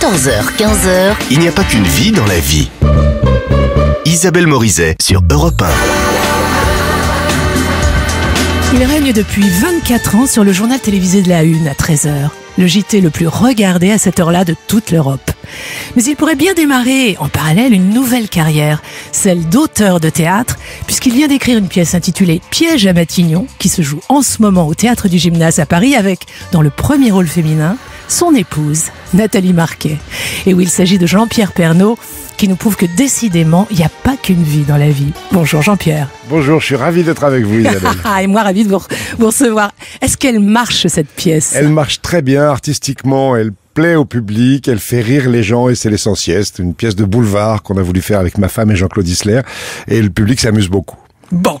14h-15h. Il n'y a pas qu'une vie dans la vie. Isabelle Morizet sur Europe 1. Il règne depuis 24 ans sur le journal télévisé de la Une à 13h, le JT le plus regardé à cette heure-là de toute l'Europe. Mais il pourrait bien démarrer en parallèle une nouvelle carrière, celle d'auteur de théâtre, puisqu'il vient d'écrire une pièce intitulée Piège à Matignon, qui se joue en ce moment au théâtre du gymnase à Paris avec, dans le premier rôle féminin, son épouse, Nathalie Marquet. Et où il s'agit de Jean-Pierre Pernaud qui nous prouve que décidément, il n'y a pas qu'une vie dans la vie. Bonjour Jean-Pierre. Bonjour, je suis ravi d'être avec vous Isabelle. Ah, et moi ravi de vous, recevoir. Est-ce qu'elle marche cette pièce Elle marche très bien artistiquement, elle plaît au public, elle fait rire les gens et c'est l'essentiel. C'est une pièce de boulevard qu'on a voulu faire avec ma femme et Jean-Claude Isler et le public s'amuse beaucoup. Bon,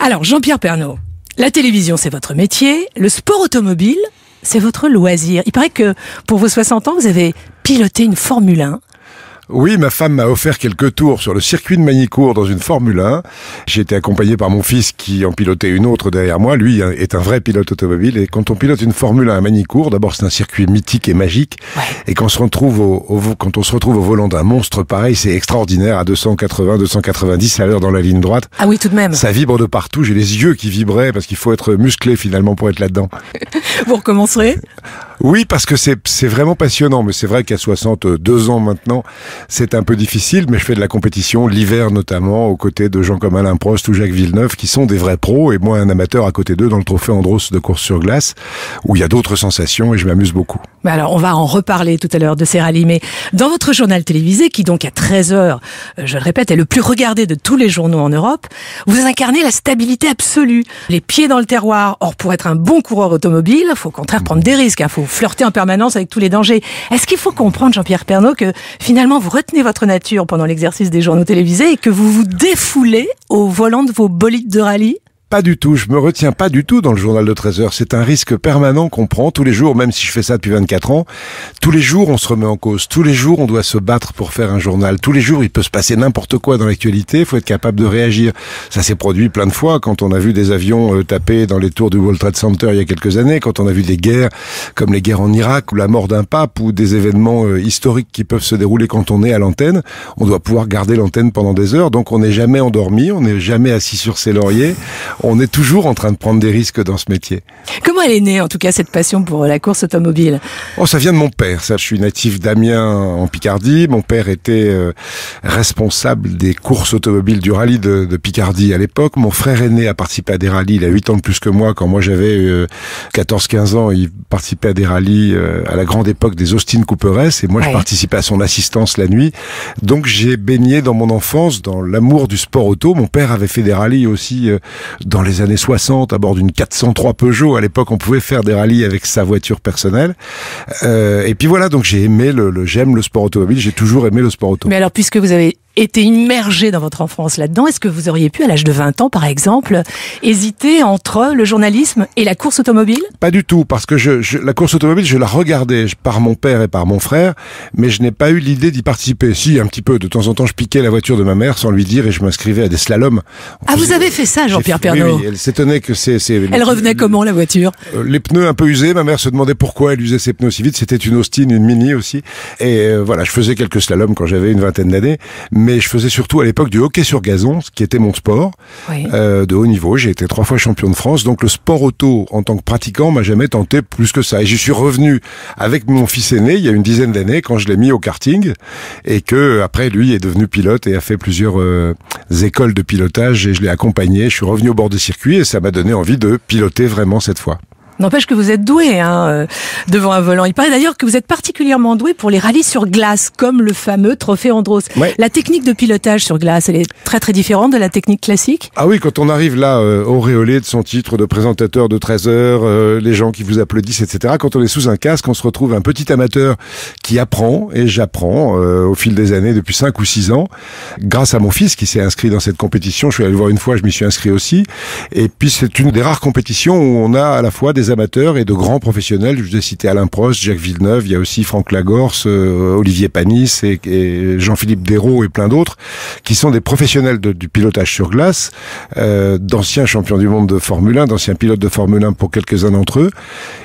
alors Jean-Pierre Pernaud, la télévision c'est votre métier, le sport automobile c'est votre loisir. Il paraît que pour vos 60 ans, vous avez piloté une Formule 1 oui, ma femme m'a offert quelques tours sur le circuit de Magny-Cours dans une Formule 1. J'ai été accompagné par mon fils qui en pilotait une autre derrière moi. Lui hein, est un vrai pilote automobile et quand on pilote une Formule 1 à Magny-Cours, d'abord c'est un circuit mythique et magique. Et quand on se retrouve au, quand on se retrouve au volant d'un monstre pareil, c'est extraordinaire à 280, 290 à l'heure dans la ligne droite. Ah oui, tout de même. Ça vibre de partout. J'ai les yeux qui vibraient parce qu'il faut être musclé finalement pour être là-dedans. Vous recommencerez Oui, parce que c'est vraiment passionnant. Mais c'est vrai qu'à 62 ans maintenant, c'est un peu difficile, mais je fais de la compétition l'hiver notamment, aux côtés de gens comme Alain Prost ou Jacques Villeneuve, qui sont des vrais pros, et moi un amateur à côté d'eux dans le trophée Andros de course sur glace, où il y a d'autres sensations et je m'amuse beaucoup. Mais alors, on va en reparler tout à l'heure de ces rallyes, mais dans votre journal télévisé, qui donc à 13h, euh, je le répète, est le plus regardé de tous les journaux en Europe, vous incarnez la stabilité absolue, les pieds dans le terroir. Or, pour être un bon coureur automobile, faut au contraire prendre des risques, il hein, faut flirter en permanence avec tous les dangers. Est-ce qu'il faut comprendre, Jean-Pierre Pernaud, que finalement vous retenez votre nature pendant l'exercice des journaux télévisés et que vous vous défoulez au volant de vos bolides de rallye pas du tout, je me retiens pas du tout dans le journal de 13 heures. C'est un risque permanent qu'on prend tous les jours, même si je fais ça depuis 24 ans. Tous les jours, on se remet en cause. Tous les jours, on doit se battre pour faire un journal. Tous les jours, il peut se passer n'importe quoi dans l'actualité. Il faut être capable de réagir. Ça s'est produit plein de fois quand on a vu des avions euh, taper dans les tours du World Trade Center il y a quelques années, quand on a vu des guerres comme les guerres en Irak ou la mort d'un pape ou des événements euh, historiques qui peuvent se dérouler quand on est à l'antenne. On doit pouvoir garder l'antenne pendant des heures. Donc, on n'est jamais endormi, on n'est jamais assis sur ses lauriers on est toujours en train de prendre des risques dans ce métier. Comment elle est née, en tout cas, cette passion pour la course automobile Oh, ça vient de mon père. Ça, je suis natif d'Amiens, en Picardie. Mon père était euh, responsable des courses automobiles du rallye de, Picardie à l'époque. Mon frère aîné a participé à des rallyes. Il a 8 ans de plus que moi. Quand moi j'avais 14-15 euh, ans, il participait à des rallyes euh, à la grande époque des Austin Cooperess. Et moi, je participais à son assistance la nuit. Donc, j'ai baigné dans mon enfance dans l'amour du sport auto. Mon père avait fait des rallyes aussi dans les années 60 à bord d'une 403 Peugeot. À l'époque, on pouvait faire des rallyes avec sa voiture personnelle. Euh, et puis voilà, donc j'ai aimé le, j'aime le sport automobile, j'ai toujours aimé le sport automobile. Mais alors, puisque vous avez été immergé dans votre enfance là-dedans, est-ce que vous auriez pu, à l'âge de 20 ans par exemple, hésiter entre le journalisme et la course automobile Pas du tout, parce que je, je, la course automobile, je la regardais par mon père et par mon frère, mais je n'ai pas eu l'idée d'y participer. Si, un petit peu, de temps en temps, je piquais la voiture de ma mère sans lui dire et je m'inscrivais à des slaloms. Ah, vous avez fait ça, Jean-Pierre Pernaud elle s'étonnait que c'est... Elle revenait comment, la voiture euh, Les pneus un peu usés, ma mère se demandait pourquoi elle usait ses pneus si vite. C'était une Austin, une Mini aussi. Et euh, voilà, je faisais quelques slaloms quand j'avais une vingtaine d'années, mais et je faisais surtout à l'époque du hockey sur gazon, ce qui était mon sport euh, de haut niveau. J'ai été trois fois champion de France, donc le sport auto en tant que pratiquant m'a jamais tenté plus que ça. Et j'y suis revenu avec mon fils aîné il y a une dizaine d'années quand je l'ai mis au karting et que après lui est devenu pilote et a fait plusieurs euh, écoles de pilotage et je l'ai accompagné. Je suis revenu au bord de circuit et ça m'a donné envie de piloter vraiment cette fois. N'empêche que vous êtes doué hein, euh, devant un volant. Il paraît d'ailleurs que vous êtes particulièrement doué pour les rallyes sur glace, comme le fameux Trophée Andros. La technique de pilotage sur glace, elle est très très différente de la technique classique Ah oui, quand on arrive là, euh, auréolé de son titre de présentateur de 13 heures, les gens qui vous applaudissent, etc. Quand on est sous un casque, on se retrouve un petit amateur qui apprend, et j'apprends euh, au fil des années, depuis 5 ou 6 ans, grâce à mon fils qui s'est inscrit dans cette compétition. Je suis allé le voir une fois, je m'y suis inscrit aussi. Et puis c'est une des rares compétitions où on a à la fois des amateurs et de grands professionnels. Je vous ai cité Alain Prost, Jacques Villeneuve, il y a aussi Franck Lagorce, euh, Olivier Panis et, Jean-Philippe Dérault et plein d'autres, qui sont des professionnels du pilotage sur glace, euh, d'anciens champions du monde de Formule 1, d'anciens pilotes de Formule 1 pour quelques-uns d'entre eux.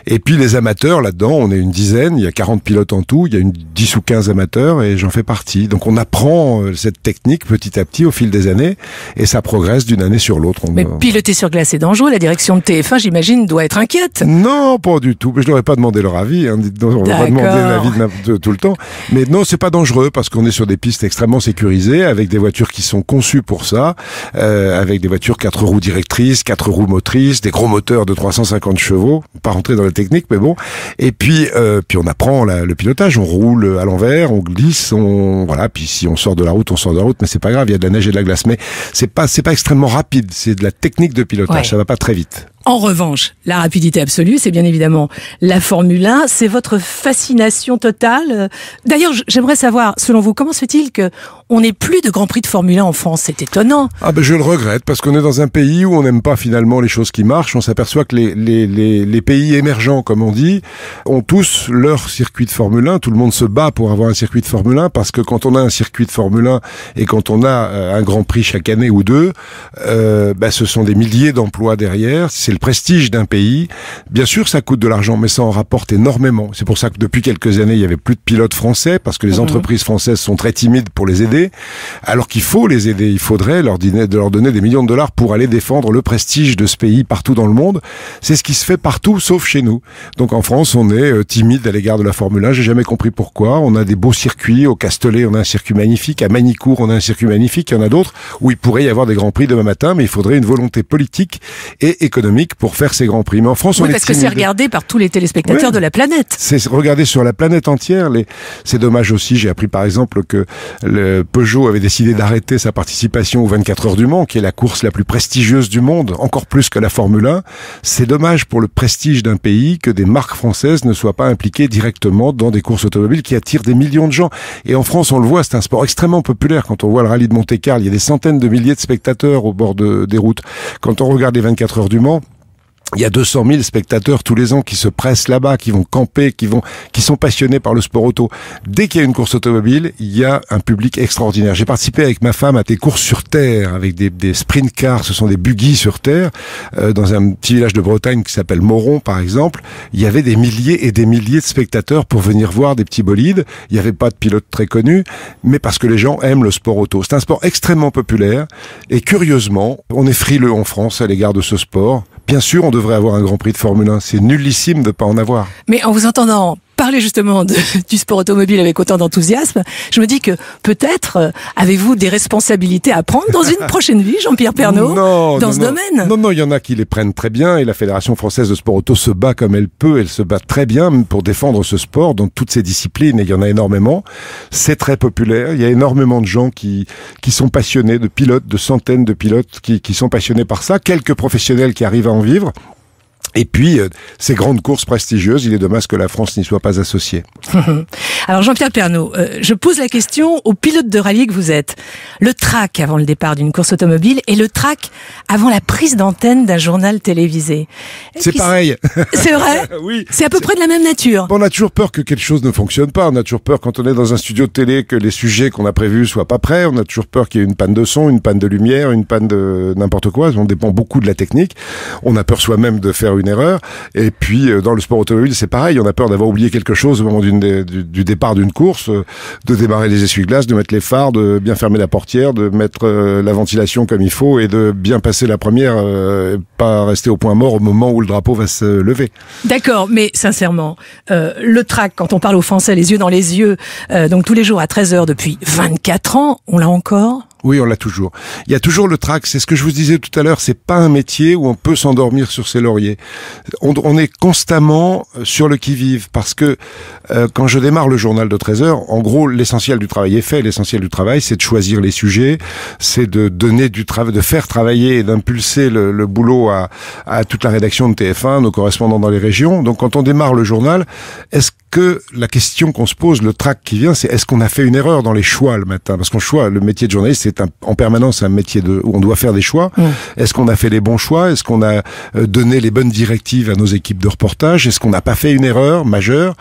Et puis les amateurs, là-dedans, on est une dizaine, il y a 40 pilotes en tout, il y a une 10 ou 15 amateurs et j'en fais partie. Donc on apprend euh, cette technique petit à petit au fil des années et ça progresse d'une année sur l'autre. Mais piloter sur glace est dangereux, la direction de TF1, j'imagine, doit être inquiète. Non, pas du tout. Je n'aurais pas demandé leur avis. Hein. On va pas demander l'avis de, tout le temps. Mais non, c'est pas dangereux parce qu'on est sur des pistes extrêmement sécurisées avec des voitures qui sont conçues pour ça, euh, avec des voitures quatre roues directrices, quatre roues motrices, des gros moteurs de 350 chevaux. Pas rentrer dans la technique, mais bon. Et puis, euh, puis on apprend le pilotage. On roule à l'envers, on glisse, on voilà. Puis si on sort de la route, on sort de la route, mais c'est pas grave. Il y a de la neige et de la glace, mais c'est pas c'est pas extrêmement rapide. C'est de la technique de pilotage. Ça va pas très vite. En revanche, la rapidité absolue, c'est bien évidemment la Formule 1, c'est votre fascination totale. D'ailleurs, j'aimerais savoir, selon vous, comment se fait-il que on n'est plus de Grand Prix de Formule 1 en France. C'est étonnant. Ah ben je le regrette parce qu'on est dans un pays où on n'aime pas finalement les choses qui marchent. On s'aperçoit que les, les, les, pays émergents, comme on dit, ont tous leur circuit de Formule 1. Tout le monde se bat pour avoir un circuit de Formule 1 parce que quand on a un circuit de Formule 1 et quand on a euh, un Grand Prix chaque année ou deux, euh, ben ce sont des milliers d'emplois derrière. C'est le prestige d'un pays. Bien sûr, ça coûte de l'argent, mais ça en rapporte énormément. C'est pour ça que depuis quelques années, il y avait plus de pilotes français parce que les mhm. entreprises françaises sont très timides pour les aider alors qu'il faut les aider. Il faudrait leur, donner des millions de dollars pour aller défendre le prestige de ce pays partout dans le monde. C'est ce qui se fait partout, sauf chez nous. Donc en France, on est euh, timide à l'égard de la Formule 1. J'ai jamais compris pourquoi. On a des beaux circuits. Au Castellet, on a un circuit magnifique. À Manicourt, on a un circuit magnifique. Il y en a d'autres où il pourrait y avoir des grands prix demain matin, mais il faudrait une volonté politique et économique pour faire ces grands prix. Mais en France, oui, on parce est que c'est regardé par tous les téléspectateurs de la planète. C'est regardé sur la planète entière. C'est dommage aussi. J'ai appris par exemple que le Peugeot avait décidé d'arrêter sa participation aux 24 heures du Mans, qui est la course la plus prestigieuse du monde, encore plus que la Formule 1, c'est dommage pour le prestige d'un pays que des marques françaises ne soient pas impliquées directement dans des courses automobiles qui attirent des millions de gens. Et en France, on le voit, c'est un sport extrêmement populaire. Quand on voit le rallye de Monte-Carlo, il y a des centaines de milliers de spectateurs au bord des routes. Quand on regarde les 24 heures du Mans, il y a 200 000 spectateurs tous les ans qui se pressent là-bas, qui vont camper, qui vont, qui sont passionnés par le sport auto. Dès qu'il y a une course automobile, il y a un public extraordinaire. J'ai participé avec ma femme à des courses sur terre, avec des, des sprint cars, ce sont des buggies sur terre, euh, dans un petit village de Bretagne qui s'appelle Moron, par exemple. Il y avait des milliers et des milliers de spectateurs pour venir voir des petits bolides. Il n'y avait pas de pilote très connu, mais parce que les gens aiment le sport auto. C'est un sport extrêmement populaire et curieusement, on est frileux en France à l'égard de ce sport. Bien sûr, on devrait avoir un Grand Prix de Formule 1. C'est nullissime de ne pas en avoir. Mais en vous entendant parler justement du sport automobile avec autant d'enthousiasme, je me dis que peut-être euh, avez-vous des responsabilités à prendre dans une prochaine vie, Jean-Pierre Pernaud, dans ce domaine Non, non, il y en a qui les prennent très bien et la Fédération française de sport auto se bat comme elle peut, elle se bat très bien pour défendre ce sport dans toutes ses disciplines et il y en a énormément. C'est très populaire, il y a énormément de gens qui, qui sont passionnés, de pilotes, de centaines de pilotes qui, qui sont passionnés par ça, quelques professionnels qui arrivent à en vivre. Et puis, euh, ces grandes courses prestigieuses, il est dommage que la France n'y soit pas associée. Alors Jean-Pierre Pernaud, euh, je pose la question au pilote de rallye que vous êtes. Le trac avant le départ d'une course automobile et le trac avant la prise d'antenne d'un journal télévisé. C'est pareil. C'est vrai Oui. C'est à peu près de la même nature. On a toujours peur que quelque chose ne fonctionne pas. On a toujours peur quand on est dans un studio de télé que les sujets qu'on a prévus soient pas prêts. On a toujours peur qu'il y ait une panne de son, une panne de lumière, une panne de n'importe quoi. On dépend beaucoup de la technique. On a peur soi-même de faire une erreur. Et puis euh, dans le sport automobile, c'est pareil. On a peur d'avoir oublié quelque chose au moment du, du départ part d'une course, euh, de débarrer les essuie-glaces, de mettre les phares, de bien fermer la portière, de mettre euh, la ventilation comme il faut et de bien passer la première, euh, et pas rester au point mort au moment où le drapeau va se lever. D'accord, mais sincèrement, le trac, quand on parle aux Français les yeux dans les yeux, donc tous les jours à 13h depuis 24 ans, on l'a encore oui, on l'a toujours. Il y a toujours le trac. C'est ce que je vous disais tout à l'heure. C'est pas un métier où on peut s'endormir sur ses lauriers. On, on est constamment sur le qui-vive parce que euh, quand je démarre le journal de 13 h en gros, l'essentiel du travail est fait. L'essentiel du travail, c'est de choisir les sujets, c'est de donner du travail, de faire travailler et d'impulser le, boulot à, toute la rédaction de TF1, nos correspondants dans les régions. Donc, quand on démarre le journal, est-ce que la question qu'on se pose, le trac qui vient, c'est est-ce qu'on a fait une erreur dans les choix le matin Parce qu'on choix, le métier de journaliste, c'est en permanence un métier de, où on doit faire des choix. Est-ce qu'on a fait les bons choix Est-ce qu'on a euh, donné les bonnes directives à nos équipes de reportage Est-ce qu'on n'a pas fait une erreur majeure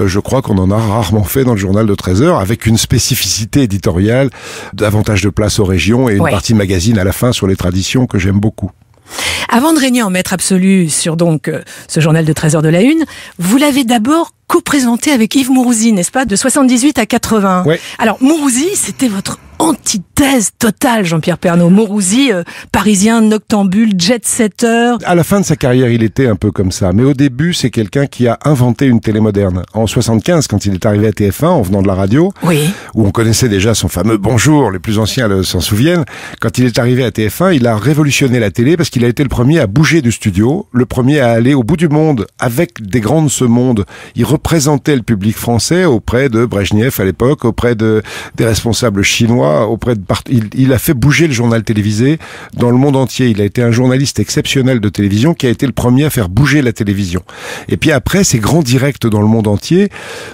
euh, je crois qu'on en a rarement fait dans le journal de 13 heures, avec une spécificité éditoriale, davantage de place aux régions et une partie magazine à la fin sur les traditions que j'aime beaucoup. Avant de régner en maître absolu sur donc euh, ce journal de 13 heures de la une, vous l'avez d'abord co-présenté avec Yves Mourouzi, n'est-ce pas, de 78 à 80. Alors Mourouzi, c'était votre antithèse totale, Jean-Pierre Pernaud. Morousi, euh, parisien, noctambule, jet-setter. À la fin de sa carrière, il était un peu comme ça. Mais au début, c'est quelqu'un qui a inventé une télé moderne. En 75, quand il est arrivé à TF1, en venant de la radio, où on connaissait déjà son fameux bonjour, les plus anciens s'en souviennent, quand il est arrivé à TF1, il a révolutionné la télé parce qu'il a été le premier à bouger du studio, le premier à aller au bout du monde avec des grands de ce monde. Il représentait le public français auprès de Brejnev à l'époque, auprès de, des responsables chinois, auprès de il, a fait bouger le journal télévisé dans le monde entier. Il a été un journaliste exceptionnel de télévision qui a été le premier à faire bouger la télévision. Et puis après, ces grands directs dans le monde entier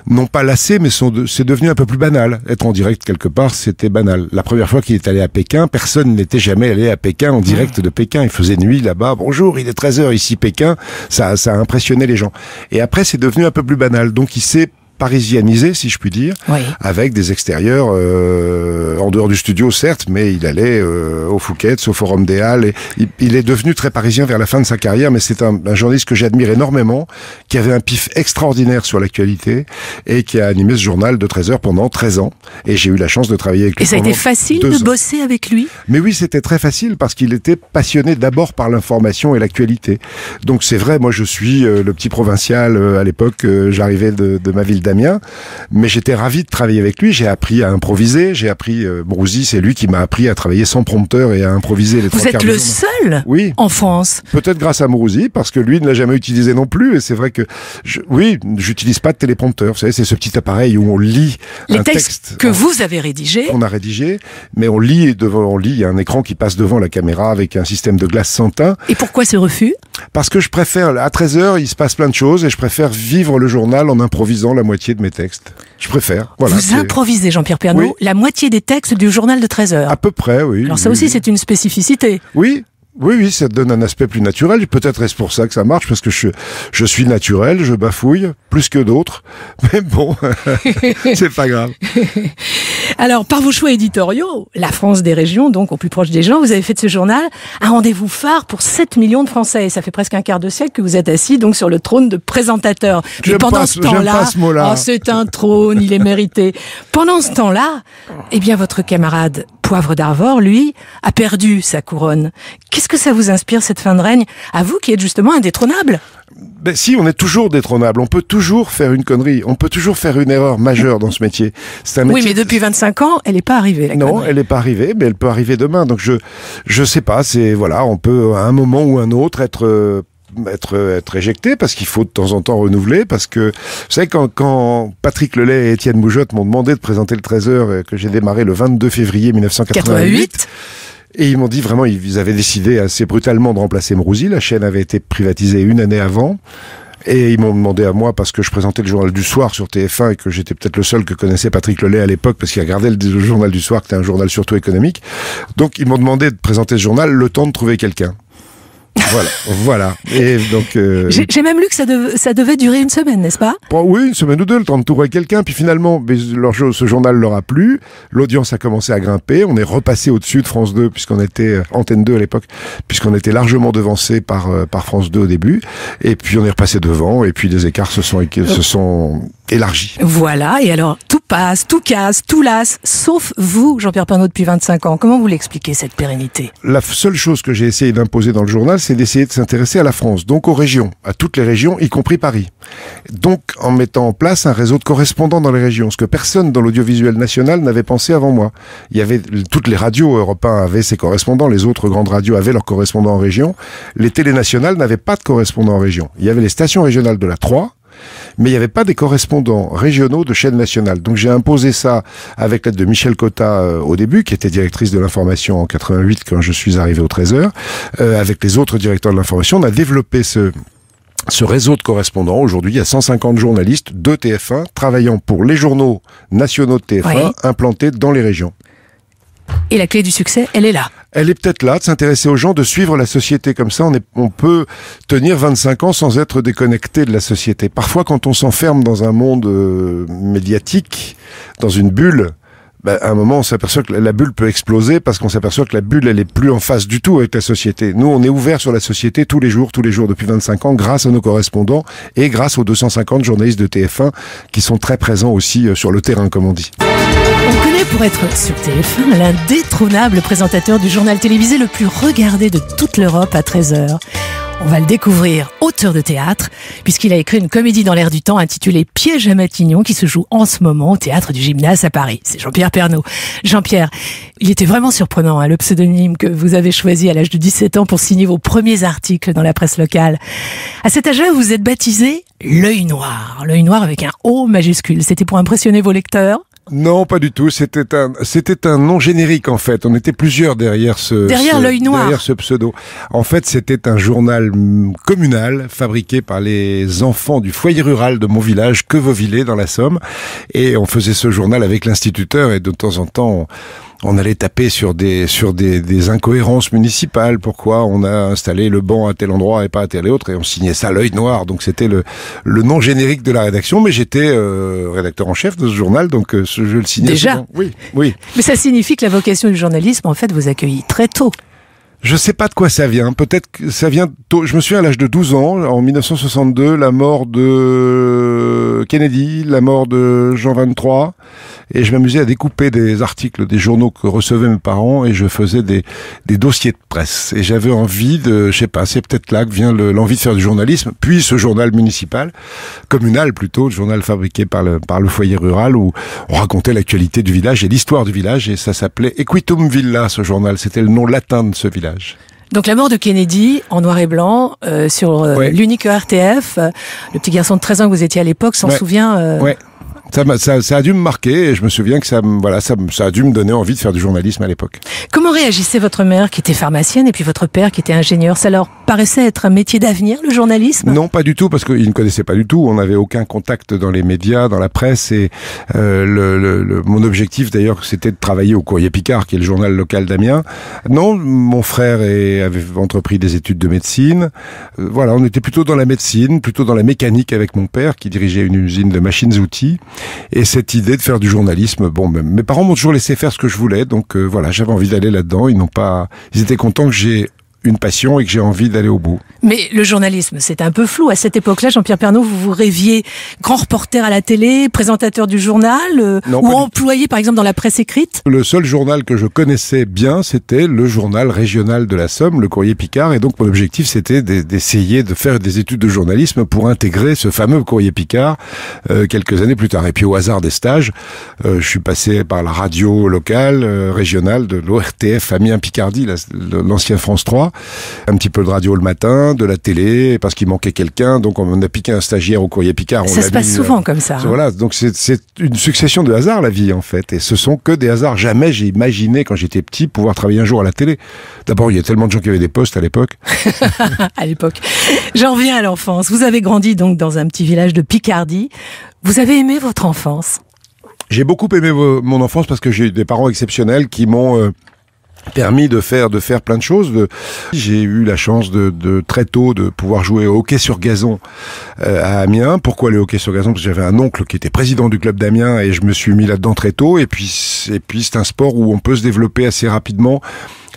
n'ont pas lassé, mais c'est devenu un peu plus banal. Être en direct quelque part, c'était banal. La première fois qu'il est allé à Pékin, personne n'était jamais allé à Pékin en direct de Pékin. Il faisait nuit là-bas. Bonjour, il est 13h ici Pékin. Ça, ça a impressionné les gens. Et après, c'est devenu un peu plus banal. Donc il s'est parisianisé, si je puis dire, avec des extérieurs euh, en dehors du studio, certes, mais il allait euh, au Fouquet's, au Forum des Halles. il, est devenu très parisien vers la fin de sa carrière, mais c'est un, journaliste que j'admire énormément, qui avait un pif extraordinaire sur l'actualité et qui a animé ce journal de 13 heures pendant 13 ans. Et j'ai eu la chance de travailler avec lui. Et ça a été facile de bosser avec lui Mais oui, c'était très facile parce qu'il était passionné d'abord par l'information et l'actualité. Donc c'est vrai, moi je suis euh, le petit provincial à l'époque, j'arrivais de, de ma ville Damien, mais j'étais ravi de travailler avec lui. J'ai appris à improviser, j'ai appris euh, c'est lui qui m'a appris à travailler sans prompteur et à improviser les Vous êtes le seul oui. en France. Peut-être grâce à Mourouzi, parce que lui ne l'a jamais utilisé non plus. Et c'est vrai que oui, j'utilise pas de téléprompteur. Vous savez, c'est ce petit appareil où on lit les un textes texte que vous avez rédigé. On a rédigé, mais on lit devant, on lit. Il y a un écran qui passe devant la caméra avec un système de glace sans teint. Et pourquoi ce refus Parce que je préfère à 13 h il se passe plein de choses et je préfère vivre le journal en improvisant la moitié moitié de mes textes. Je préfère. Voilà, Vous improvisez, Jean-Pierre Pernaud, la moitié des textes du journal de 13 h À peu près, oui. Alors ça aussi, c'est une spécificité. Oui, oui, oui, ça donne un aspect plus naturel. Peut-être est-ce pour ça que ça marche, parce que je, je suis naturel, je bafouille, plus que d'autres. Mais bon, c'est pas grave. Alors, par vos choix éditoriaux, la France des régions, donc au plus proche des gens, vous avez fait de ce journal un rendez-vous phare pour 7 millions de Français. ça fait presque un quart de siècle que vous êtes assis donc sur le trône de présentateur. Mais pendant pas, ce temps-là, oh, c'est un trône, il est mérité. Pendant ce temps-là, eh bien, votre camarade Poivre d'Arvor, lui, a perdu sa couronne est ce que ça vous inspire cette fin de règne À vous qui êtes justement indétrônable ben si, on est toujours détrônable. On peut toujours faire une connerie. On peut toujours faire une erreur majeure dans ce métier. C'est Oui, mais depuis 25 ans, elle n'est pas arrivée. non, elle n'est pas arrivée, mais elle peut arriver demain. Donc je, je sais pas. C'est voilà, on peut à un moment ou un autre être euh, être, euh, être éjecté parce qu'il faut de temps en temps renouveler parce que vous savez quand, quand Patrick Lelay et Étienne Boujotte m'ont demandé de présenter le 13h euh, que j'ai démarré le 22 février 1988 88. Et ils m'ont dit vraiment, ils avaient décidé assez brutalement de remplacer Mrouzi. La chaîne avait été privatisée une année avant. Et ils m'ont demandé à moi, parce que je présentais le journal du soir sur TF1 et que j'étais peut-être le seul que connaissait Patrick Lelay à l'époque, parce qu'il regardait le journal du soir, qui était un journal surtout économique. Donc ils m'ont demandé de présenter ce journal le temps de trouver quelqu'un. Voilà, voilà. Et donc, euh, j'ai même lu que ça, ça, devait durer une semaine, n'est-ce pas Oui, une semaine ou deux, le temps de trouver quelqu'un. Puis finalement, leur... ce journal leur a plu. L'audience a commencé à grimper. On est repassé au-dessus de France 2, puisqu'on était euh, Antenne 2 à l'époque, puisqu'on était largement devancé par, euh, par France 2 au début. Et puis on est repassé devant. Et puis les écarts se sont, se sont voilà, et alors tout passe, tout casse, tout lasse, sauf vous, Jean-Pierre Pernaud, depuis 25 ans. Comment vous l'expliquez, cette pérennité La seule chose que j'ai essayé d'imposer dans le journal, c'est d'essayer de s'intéresser à la France, donc aux régions, à toutes les régions, y compris Paris. Donc en mettant en place un réseau de correspondants dans les régions, ce que personne dans l'audiovisuel national n'avait pensé avant moi. Il y avait toutes les radios européennes avaient ses correspondants, les autres grandes radios avaient leurs correspondants en région, les télénationales n'avaient pas de correspondants en région. Il y avait les stations régionales de la 3 mais il n'y avait pas des correspondants régionaux de chaîne nationale. Donc j'ai imposé ça avec l'aide de Michel Cotta euh, au début, qui était directrice de l'information en 88 quand je suis arrivé au 13 euh, avec les autres directeurs de l'information. On a développé ce, ce réseau de correspondants, aujourd'hui, il y a 150 journalistes de TF1 travaillant pour les journaux nationaux de TF1 implantés dans les régions. Et la clé du succès, elle est là. Elle est peut-être là, de s'intéresser aux gens, de suivre la société comme ça. On, peut tenir 25 ans sans être déconnecté de la société. Parfois, quand on s'enferme dans un monde euh, médiatique, dans une bulle, bah, à un moment, on s'aperçoit que la bulle peut exploser parce qu'on s'aperçoit que la bulle, elle est plus en face du tout avec la société. Nous, on est ouvert sur la société tous les jours, tous les jours depuis 25 ans, grâce à nos correspondants et grâce aux 250 journalistes de TF1 qui sont très présents aussi euh, sur le terrain, comme on dit. On connaît pour être sur tf l'indétrônable présentateur du journal télévisé le plus regardé de toute l'Europe à 13h. On va le découvrir, auteur de théâtre, puisqu'il a écrit une comédie dans l'air du temps intitulée Piège à Matignon qui se joue en ce moment au théâtre du gymnase à Paris. C'est Jean-Pierre Pernaud. Jean-Pierre, il était vraiment surprenant, hein, le pseudonyme que vous avez choisi à l'âge de 17 ans pour signer vos premiers articles dans la presse locale. À cet âge-là, vous êtes baptisé L'œil noir. L'œil noir avec un O majuscule. C'était pour impressionner vos lecteurs non, pas du tout. C'était un, c'était un nom générique en fait. On était plusieurs derrière ce derrière ce pseudo. En fait, c'était un journal hum, communal fabriqué par les enfants du foyer rural de mon village, Quevauvillé, dans la Somme. Et on faisait ce journal avec l'instituteur et de temps en temps on allait taper sur des sur des, incohérences municipales. Pourquoi on a installé le banc à tel endroit et pas à tel autre Et on signait ça l'œil noir. Donc c'était le le nom générique de la rédaction. Mais j'étais euh, rédacteur en chef de ce journal, donc euh, je le signais. Déjà. Oui, oui. Mais ça signifie que la vocation du journalisme, en fait, vous accueillit très tôt. Je sais pas de quoi ça vient. Peut-être que ça vient Je me souviens à l'âge de 12 ans, en 1962, la mort de Kennedy, la mort de Jean 23. Et je m'amusais à découper des articles des journaux que recevaient mes parents et je faisais des, des dossiers de presse. Et j'avais envie de, je sais pas, c'est peut-être là que vient l'envie de faire du journalisme. Puis ce journal municipal, communal plutôt, le journal fabriqué par le, par le foyer rural où on racontait l'actualité du village et l'histoire du village. Et ça s'appelait Equitum Villa, ce journal. C'était le nom latin de ce village. Donc la mort de Kennedy en noir et blanc euh, sur euh, l'unique e RTF, euh, le petit garçon de 13 ans que vous étiez à l'époque s'en souvient. Ça, ça, a dû me marquer et je me souviens que ça, voilà, ça, ça a dû me donner envie de faire du journalisme à l'époque. Comment réagissait votre mère qui était pharmacienne et puis votre père qui était ingénieur Ça leur paraissait être un métier d'avenir, le journalisme Non, pas du tout, parce qu'ils ne connaissaient pas du tout. On n'avait aucun contact dans les médias, dans la presse. Et euh, le, le, mon objectif, d'ailleurs, c'était de travailler au Courrier Picard, qui est le journal local d'Amiens. Non, mon frère avait entrepris des études de médecine. Euh, voilà, on était plutôt dans la médecine, plutôt dans la mécanique avec mon père, qui dirigeait une usine de machines-outils. Et cette idée de faire du journalisme, bon, ben, mes parents m'ont toujours laissé faire ce que je voulais, donc euh, voilà, j'avais envie d'aller là-dedans. Ils n'ont pas, ils étaient contents que j'ai une passion et que j'ai envie d'aller au bout. Mais le journalisme, c'est un peu flou. À cette époque-là, Jean-Pierre Pernaud, vous vous rêviez grand reporter à la télé, présentateur du journal, euh, ou employé par exemple dans la presse écrite Le seul journal que je connaissais bien, c'était le journal régional de la Somme, le courrier Picard. Et donc mon objectif, c'était d'essayer de faire des études de journalisme pour intégrer ce fameux courrier Picard euh, quelques années plus tard. Et puis au hasard des stages, euh, je suis passé par la radio locale, régionale de l'ORTF Amiens Picardie, l'ancien France 3 un petit peu de radio le matin, de la télé, parce qu'il manquait quelqu'un. Donc on a piqué un stagiaire au courrier Picard. ça se passe souvent euh, comme ça. Hein. Voilà, donc c'est une succession de hasards la vie en fait. Et ce sont que des hasards. Jamais j'ai imaginé quand j'étais petit pouvoir travailler un jour à la télé. D'abord, il y a tellement de gens qui avaient des postes à l'époque. à l'époque. J'en reviens à l'enfance. Vous avez grandi donc dans un petit village de Picardie. Vous avez aimé votre enfance j'ai beaucoup aimé mon enfance parce que j'ai eu des parents exceptionnels qui m'ont euh, permis de faire de faire plein de choses. J'ai eu la chance de, très tôt de pouvoir jouer au hockey sur gazon euh, à Amiens. Pourquoi le hockey sur gazon Parce que j'avais un oncle qui était président du club d'Amiens et je me suis mis là-dedans très tôt. Et puis et puis c'est un sport où on peut se développer assez rapidement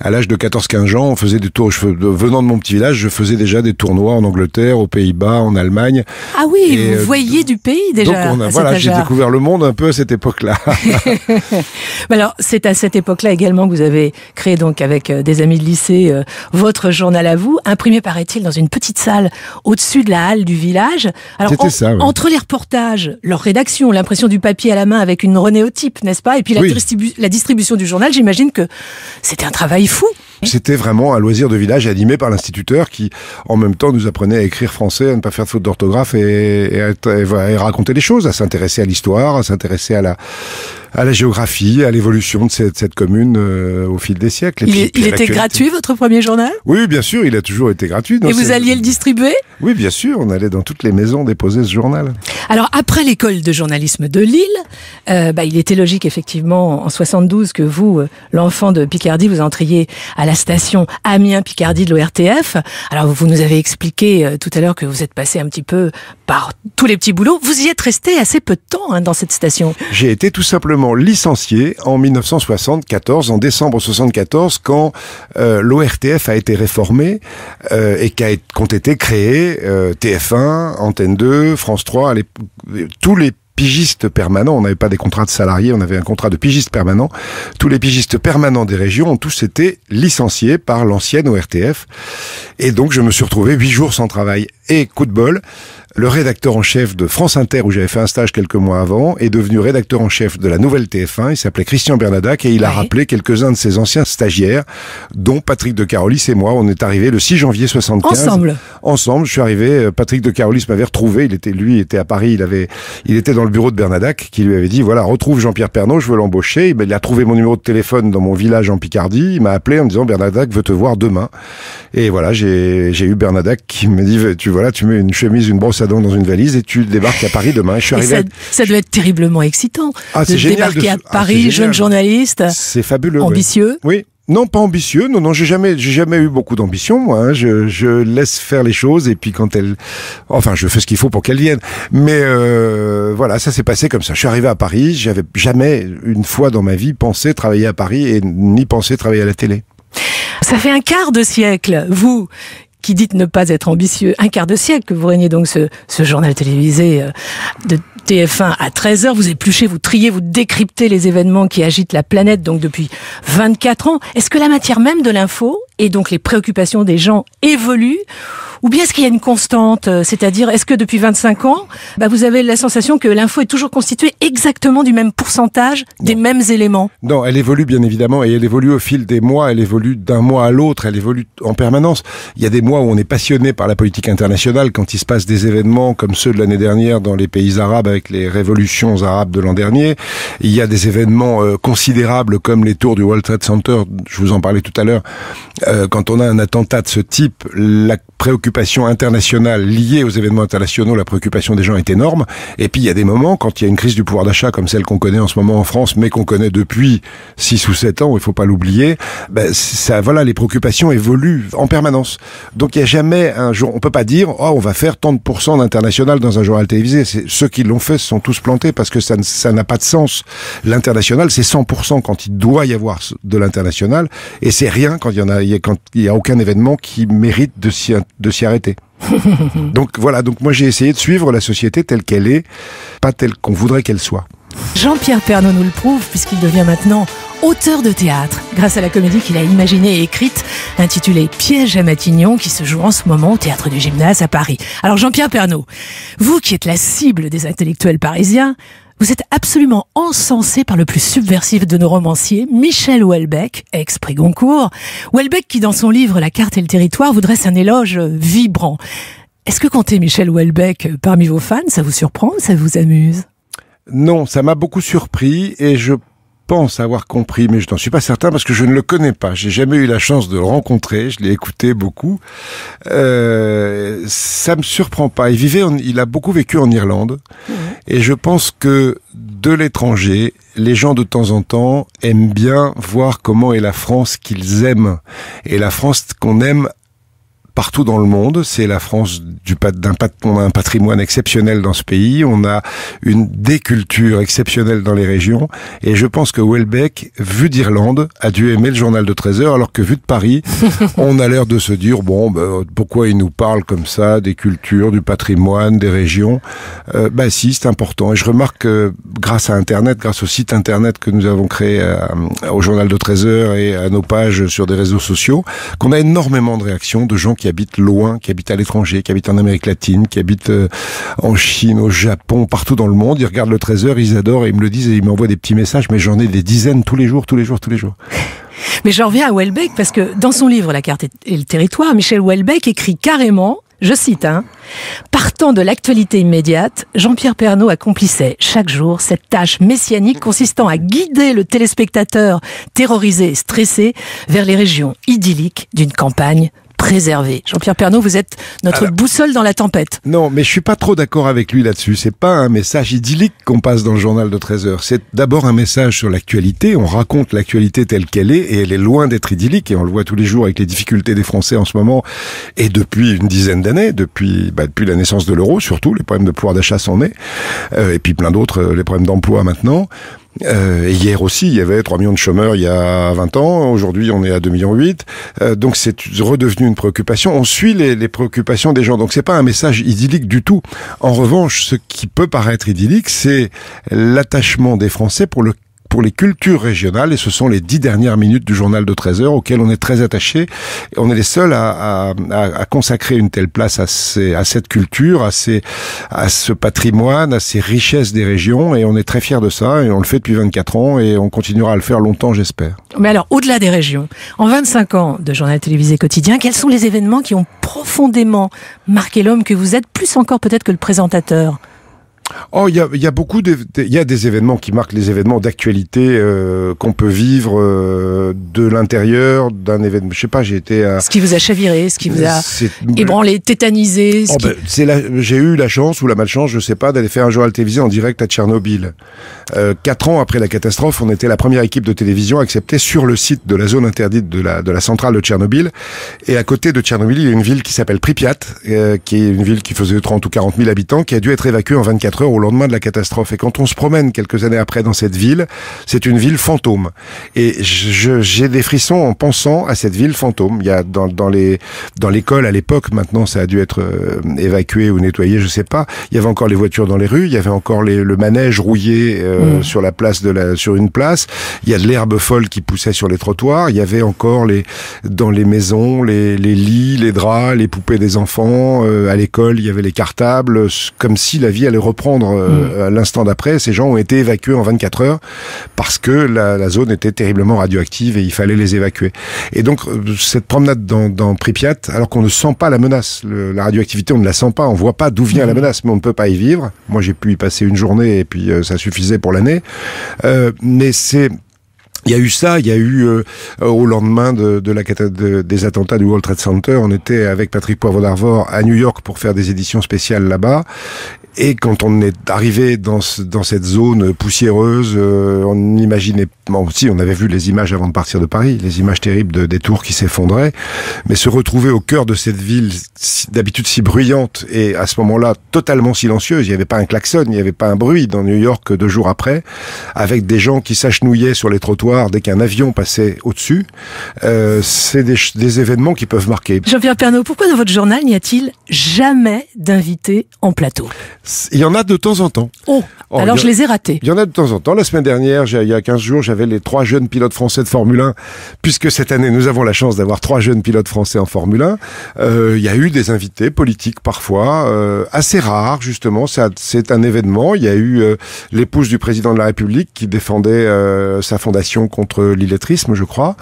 à l'âge de 14-15 ans, on faisait des tours. Euh, venant de mon petit village, je faisais déjà des tournois en Angleterre, aux Pays-Bas, en Allemagne. Ah oui, vous euh, voyez du pays déjà. Donc voilà, j'ai découvert le monde un peu à cette époque-là. alors, c'est à cette époque-là également que vous avez créé donc avec euh, des amis de lycée votre journal à vous, imprimé paraît-il dans une petite salle au-dessus de la halle du village. Alors ça, entre les reportages, leur rédaction, l'impression du papier à la main avec une renéotype, n'est-ce pas Et puis la, la distribution du journal, j'imagine que c'était un travail c'était vraiment un loisir de village animé par l'instituteur qui, en même temps, nous apprenait à écrire français, à ne pas faire de faute d'orthographe et, à raconter des choses, à s'intéresser à l'histoire, à s'intéresser à la, à la géographie, à l'évolution de cette, commune euh, au fil des siècles. il, était gratuit votre premier journal Oui, bien sûr, il a toujours été gratuit. Et vous alliez le distribuer Oui, bien sûr, on allait dans toutes les maisons déposer ce journal. Alors après l'école de journalisme de Lille, euh, bah, il était logique effectivement en 72 que vous, euh, l'enfant de Picardie, vous entriez à la station Amiens Picardie de l'ORTF. Alors vous nous avez expliqué tout à l'heure que vous êtes passé un petit peu par tous les petits boulots. Vous y êtes resté assez peu de temps hein, dans cette station. J'ai été tout simplement licencié en 1974, en décembre 1974, quand euh, l'ORTF a été réformé euh, et qu'ont été créés euh, TF1, Antenne 2, France 3, tous les pigistes permanents, on n'avait pas des contrats de salariés, on avait un contrat de pigiste permanent. Tous les pigistes permanents des régions ont tous été licenciés par l'ancienne ORTF. Et donc, je me suis retrouvé huit jours sans travail. Et coup de bol, le rédacteur en chef de France Inter, où j'avais fait un stage quelques mois avant, est devenu rédacteur en chef de la nouvelle TF1. Il s'appelait Christian Bernadac et il a rappelé quelques-uns de ses anciens stagiaires, dont Patrick de Carolis et moi. On est arrivés le 6 janvier 75. Ensemble. Ensemble. Je suis arrivé. Euh, Patrick de Carolis m'avait retrouvé. Il était, lui, était à Paris. Il avait, il était dans le bureau de Bernadac qui lui avait dit, voilà, retrouve Jean-Pierre Pernaud, je veux l'embaucher. Il a trouvé mon numéro de téléphone dans mon village en Picardie. Il m'a appelé en me disant, Bernadac veut te voir demain. Et voilà, j'ai eu Bernadac qui me dit, tu vois, voilà, tu mets une chemise, une brosse à dents dans une valise et tu débarques à Paris demain. Je suis arrivé. Ça, doit être terriblement excitant ah, de débarquer à ah, Paris, jeune journaliste. C'est fabuleux. Ambitieux. Oui. Non, pas ambitieux. Non, non, j'ai jamais, j'ai jamais eu beaucoup d'ambition. Moi, hein. je, je, laisse faire les choses et puis quand elles, enfin, je fais ce qu'il faut pour qu'elles viennent. Mais euh, voilà, ça s'est passé comme ça. Je suis arrivé à Paris. J'avais jamais une fois dans ma vie pensé travailler à Paris et ni pensé travailler à la télé. Ça fait un quart de siècle, vous qui dites ne pas être ambitieux. Un quart de siècle que vous régnez donc ce, ce journal télévisé euh, de TF1 à 13h. Vous épluchez, vous triez, vous décryptez les événements qui agitent la planète donc depuis 24 ans. Est-ce que la matière même de l'info et donc les préoccupations des gens évoluent ou bien est-ce qu'il y a une constante euh, C'est-à-dire, est-ce que depuis 25 ans, bah, vous avez la sensation que l'info est toujours constituée exactement du même pourcentage, des mêmes éléments Non, elle évolue bien évidemment, et elle évolue au fil des mois, elle évolue d'un mois à l'autre, elle évolue en permanence. Il y a des mois où on est passionné par la politique internationale, quand il se passe des événements comme ceux de l'année dernière dans les pays arabes avec les révolutions arabes de l'an dernier. Il y a des événements euh, considérables comme les tours du World Trade Center, je vous en parlais tout à l'heure. Euh, quand on a un attentat de ce type, la préoccupation préoccupation internationale liée aux événements internationaux, la préoccupation des gens est énorme. Et puis il y a des moments, quand il y a une crise du pouvoir d'achat comme celle qu'on connaît en ce moment en France, mais qu'on connaît depuis 6 ou 7 ans, il faut pas l'oublier, ben, ça, voilà, les préoccupations évoluent en permanence. Donc il y a jamais un jour, on peut pas dire, oh, on va faire tant de pourcents d'international dans un journal télévisé. Ceux qui l'ont fait se sont tous plantés parce que ça n'a pas de sens. L'international, c'est 100% quand il doit y avoir de l'international et c'est rien quand il y en a, quand il y a aucun événement qui mérite de s'y donc voilà, donc moi j'ai essayé de suivre la société telle qu'elle est, pas telle qu'on voudrait qu'elle soit. Jean-Pierre Pernaud nous le prouve puisqu'il devient maintenant auteur de théâtre grâce à la comédie qu'il a imaginée et écrite intitulée Piège à Matignon qui se joue en ce moment au théâtre du gymnase à Paris. Alors Jean-Pierre Pernaud, vous qui êtes la cible des intellectuels parisiens, vous êtes absolument encensé par le plus subversif de nos romanciers, Michel Houellebecq, ex-prix Goncourt. Houellebecq qui, dans son livre La carte et le territoire, vous dresse un éloge vibrant. Est-ce que compter Michel Houellebecq parmi vos fans, ça vous surprend ça vous amuse non, ça m'a beaucoup surpris et je pense avoir compris, mais je n'en suis pas certain parce que je ne le connais pas. J'ai jamais eu la chance de le rencontrer. Je l'ai écouté beaucoup. Euh, ça me surprend pas. Il vivait, il a beaucoup vécu en Irlande, et je pense que de l'étranger, les gens de temps en temps aiment bien voir comment est la France qu'ils aiment et la France qu'on aime partout dans le monde. C'est la France du d'un on a un patrimoine exceptionnel dans ce pays. On a une des cultures exceptionnelles dans les régions. Et je pense que Welbeck, vu d'Irlande, a dû aimer le journal de 13 heures, alors que vu de Paris, on a l'air de se dire bon, ben, pourquoi il nous parle comme ça des cultures, du patrimoine, des régions euh, Ben si, c'est important. Et je remarque que grâce à Internet, grâce au site Internet que nous avons créé euh, au journal de 13 heures et à nos pages sur des réseaux sociaux, qu'on a énormément de réactions de gens qui habite loin, qui habite à l'étranger, qui habite en Amérique latine, qui habite euh, en Chine, au Japon, partout dans le monde. Ils regardent le Trésor, ils adorent et ils me le disent et ils m'envoient des petits messages, mais j'en ai des dizaines tous les jours, tous les jours, tous les jours. Mais j'en reviens à Welbeck parce que dans son livre La carte et le territoire, Michel Welbeck écrit carrément je cite, hein, Partant de l'actualité immédiate, Jean-Pierre Pernaud accomplissait chaque jour cette tâche messianique consistant à guider le téléspectateur terrorisé et stressé vers les régions idylliques d'une campagne Jean-Pierre Pernaud, vous êtes notre boussole dans la tempête. Non, mais je suis pas trop d'accord avec lui là-dessus. C'est pas un message idyllique qu'on passe dans le journal de 13 h C'est d'abord un message sur l'actualité. On raconte l'actualité telle qu'elle est et elle est loin d'être idyllique et on le voit tous les jours avec les difficultés des Français en ce moment et depuis une dizaine d'années, depuis, bah, depuis la naissance de l'euro surtout, les problèmes de pouvoir d'achat sont est, euh, et puis plein d'autres, euh, les problèmes d'emploi maintenant. Euh, hier aussi, il y avait 3 millions de chômeurs il y a 20 ans. Aujourd'hui, on est à 2 millions 8. Euh, donc c'est redevenu une préoccupation. On suit les, les préoccupations des gens. Donc c'est pas un message idyllique du tout. En revanche, ce qui peut paraître idyllique, c'est l'attachement des Français pour le pour les cultures régionales. Et ce sont les dix dernières minutes du journal de 13 heures auquel on est très attaché. On est les seuls à, consacrer une telle place à, cette culture, à, à ce patrimoine, à ces richesses des régions. Et on est très fiers de ça. Et on le fait depuis 24 ans. Et on continuera à le faire longtemps, j'espère. Mais alors, au-delà des régions, en 25 ans de journal télévisé quotidien, quels sont les événements qui ont profondément marqué l'homme que vous êtes, plus encore peut-être que le présentateur Oh, il y a, y a, beaucoup de, y a des événements qui marquent les événements d'actualité euh, qu'on peut vivre euh, de l'intérieur d'un événement. Je sais pas, j'ai été à... Ce qui vous a chaviré, ce qui vous a ébranlé, tétanisé. Oh, ben, c'est la... J'ai eu la chance ou la malchance, je sais pas, d'aller faire un journal télévisé en direct à Tchernobyl. Euh, quatre ans après la catastrophe, on était la première équipe de télévision acceptée sur le site de la zone interdite de la, de la centrale de Tchernobyl. Et à côté de Tchernobyl, il y a une ville qui s'appelle Pripyat, euh, qui est une ville qui faisait 30 ou 40 000 habitants, qui a dû être évacuée en 24 au lendemain de la catastrophe. Et quand on se promène quelques années après dans cette ville, c'est une ville fantôme. Et j'ai des frissons en pensant à cette ville fantôme. Il y a dans, dans les dans l'école à l'époque, maintenant ça a dû être euh, évacué ou nettoyé, je sais pas. Il y avait encore les voitures dans les rues, il y avait encore le manège rouillé euh, mm. sur la place de la sur une place. Il y a de l'herbe folle qui poussait sur les trottoirs. Il y avait encore les dans les maisons, les, les lits, les draps, les poupées des enfants. Euh, à l'école, il y avait les cartables, comme si la vie allait reprendre euh, mm. à l'instant d'après. Ces gens ont été évacués en 24 heures parce que la, zone était terriblement radioactive et il fallait les évacuer. Et donc euh, cette promenade dans, Pripyat, alors qu'on ne sent pas la menace, la radioactivité, on ne la sent pas, on voit pas d'où vient la mm. menace, mais on ne peut pas y vivre. Moi, j'ai pu y passer une journée et puis euh, ça suffisait pour l'année. mais c'est il y a eu ça, il y a eu euh, au lendemain de, de la de, des attentats du World Trade Center, on était avec Patrick Poivre d'Arvor à New York pour faire des éditions spéciales là-bas. Et quand on est arrivé dans, dans cette zone poussiéreuse, euh, on imaginait... bon, si on avait vu les images avant de partir de Paris, les images terribles de, des tours qui s'effondraient, mais se retrouver au cœur de cette ville d'habitude si bruyante et à ce moment-là totalement silencieuse, il n'y avait pas un klaxon, il n'y avait pas un bruit dans New York deux jours après, avec des gens qui s'agenouillaient sur les trottoirs dès qu'un avion passait au-dessus, euh, c'est des, événements qui peuvent marquer. Jean-Pierre Pernaud, pourquoi dans votre journal n'y a-t-il jamais d'invités en plateau Il y en a de temps en temps. Oh, oh alors je les ai ratés. Il y en a de temps en temps. La semaine dernière, il y a 15 jours, j'avais les trois jeunes pilotes français de Formule 1, puisque cette année, nous avons la chance d'avoir trois jeunes pilotes français en Formule 1. Euh, il y a eu des invités politiques parfois, euh, assez rares justement. C'est un événement. Il y a eu l'épouse du président de la République qui défendait sa fondation contre l'illettrisme, je crois.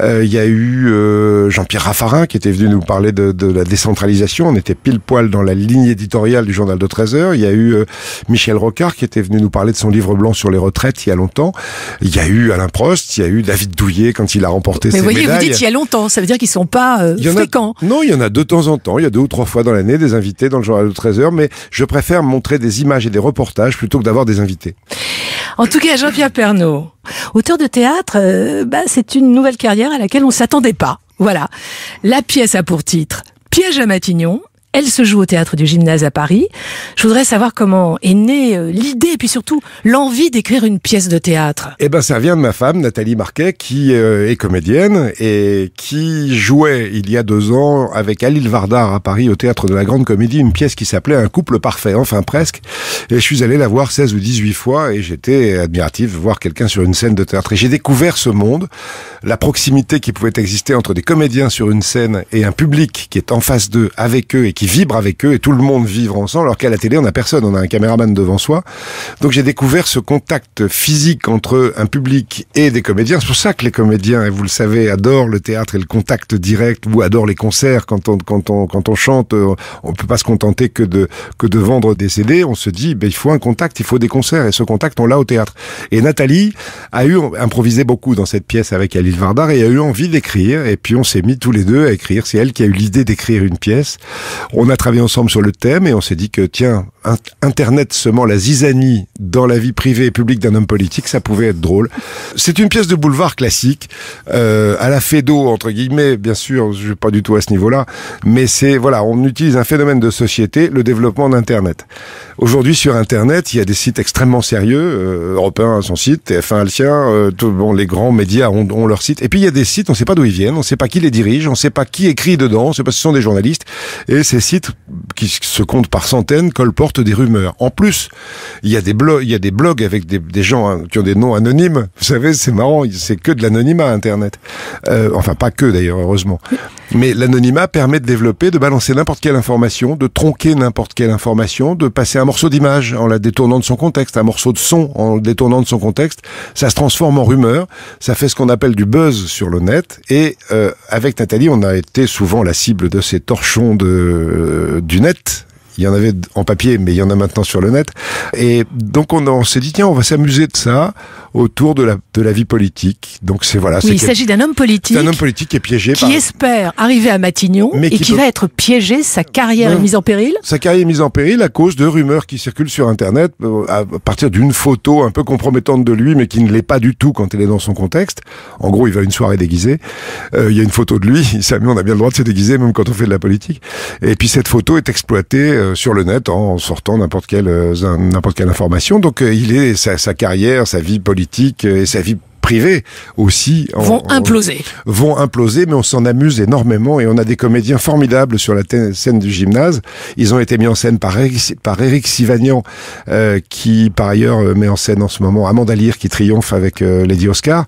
Euh, il y a eu euh, Jean-Pierre Raffarin qui était venu nous parler de, la décentralisation. On était pile poil dans la ligne éditoriale du journal de 13 heures. Il y a eu euh, Michel Rocard qui était venu nous parler de son livre blanc sur les retraites il y a longtemps. Il y a eu Alain Prost, il y a eu David Douillet quand il a remporté Mais ses vous dites il y a longtemps, ça veut dire qu'ils sont pas fréquents. non, il y en a de temps en temps, il y a deux ou trois fois dans l'année des invités dans le journal de 13 heures, mais je préfère montrer des images et des reportages plutôt que d'avoir des invités. En tout cas, Jean-Pierre Pernaud, auteur de théâtre, euh, bah, c'est une nouvelle carrière à laquelle on s'attendait pas. Voilà. La pièce a pour titre Piège à Matignon elle se joue au théâtre du gymnase à Paris. Je voudrais savoir comment est née euh, l'idée et puis surtout l'envie d'écrire une pièce de théâtre. Eh ben, ça vient de ma femme, Nathalie Marquet, qui euh, est comédienne et qui jouait il y a deux ans avec Alil Vardar à Paris au théâtre de la Grande Comédie une pièce qui s'appelait Un couple parfait, enfin presque. Et je suis allé la voir 16 ou 18 fois et j'étais admiratif de voir quelqu'un sur une scène de théâtre. Et j'ai découvert ce monde, la proximité qui pouvait exister entre des comédiens sur une scène et un public qui est en face d'eux, avec eux et qui qui vibrent avec eux et tout le monde vivre ensemble, alors qu'à la télé, on n'a personne, on a un caméraman devant soi. Donc j'ai découvert ce contact physique entre un public et des comédiens. C'est pour ça que les comédiens, et vous le savez, adorent le théâtre et le contact direct, ou adorent les concerts quand on, quand on, quand on chante. Euh, on peut pas se contenter que de, que de vendre des CD. On se dit, ben, il faut un contact, il faut des concerts, et ce contact, on l'a au théâtre. Et Nathalie a eu, improvisé beaucoup dans cette pièce avec Alil Vardar, et a eu envie d'écrire, et puis on s'est mis tous les deux à écrire. C'est elle qui a eu l'idée d'écrire une pièce. On a travaillé ensemble sur le thème et on s'est dit que, tiens, Internet semant la zizanie dans la vie privée et publique d'un homme politique, ça pouvait être drôle. C'est une pièce de boulevard classique, euh, à la d'eau entre guillemets, bien sûr, je suis pas du tout à ce niveau-là, mais c'est, voilà, on utilise un phénomène de société, le développement d'Internet. Aujourd'hui, sur Internet, il y a des sites extrêmement sérieux, euh, Européen a son site, TF1 a le sien, euh, tout, bon, les grands médias ont, leur site, et puis il y a des sites, on ne sait pas d'où ils viennent, on ne sait pas qui les dirige, on ne sait pas qui écrit dedans, on sait pas ce sont des journalistes, et c'est sites qui se comptent par centaines colportent des rumeurs. En plus, il y a des blogs, il des blogs avec des, gens hein, qui ont des noms anonymes. Vous savez, c'est marrant, c'est que de l'anonymat Internet. Euh, enfin, pas que d'ailleurs, heureusement. Mais l'anonymat permet de développer, de balancer n'importe quelle information, de tronquer n'importe quelle information, de passer un morceau d'image en la détournant de son contexte, un morceau de son en le détournant de son contexte. Ça se transforme en rumeur, ça fait ce qu'on appelle du buzz sur le net. Et euh, avec Nathalie, on a été souvent la cible de ces torchons de, euh, du net il y en avait en papier, mais il y en a maintenant sur le net. Et donc on, s'est dit tiens, on va s'amuser de ça autour de la de la vie politique. Donc c'est voilà. il s'agit d'un homme politique. Un homme politique qui est piégé. Qui espère arriver à Matignon mais et qui, va être piégé, sa carrière est mise en péril. Sa carrière est mise en péril à cause de rumeurs qui circulent sur Internet euh, à partir d'une photo un peu compromettante de lui, mais qui ne l'est pas du tout quand elle est dans son contexte. En gros, il va à une soirée déguisée. Euh, il y a une photo de lui. Il s'amuse. On a bien le droit de se déguiser, même quand on fait de la politique. Et puis cette photo est exploitée euh, sur le net en sortant n'importe quelle euh, n'importe quelle information. Donc euh, il est sa, sa carrière, sa vie politique et sa vie privés aussi vont imploser. vont imploser, mais on s'en amuse énormément et on a des comédiens formidables sur la scène du gymnase. Ils ont été mis en scène par Eric, par Sivagnan, euh, qui par ailleurs euh, met en scène en ce moment Amanda Lear qui triomphe avec euh, Lady Oscar.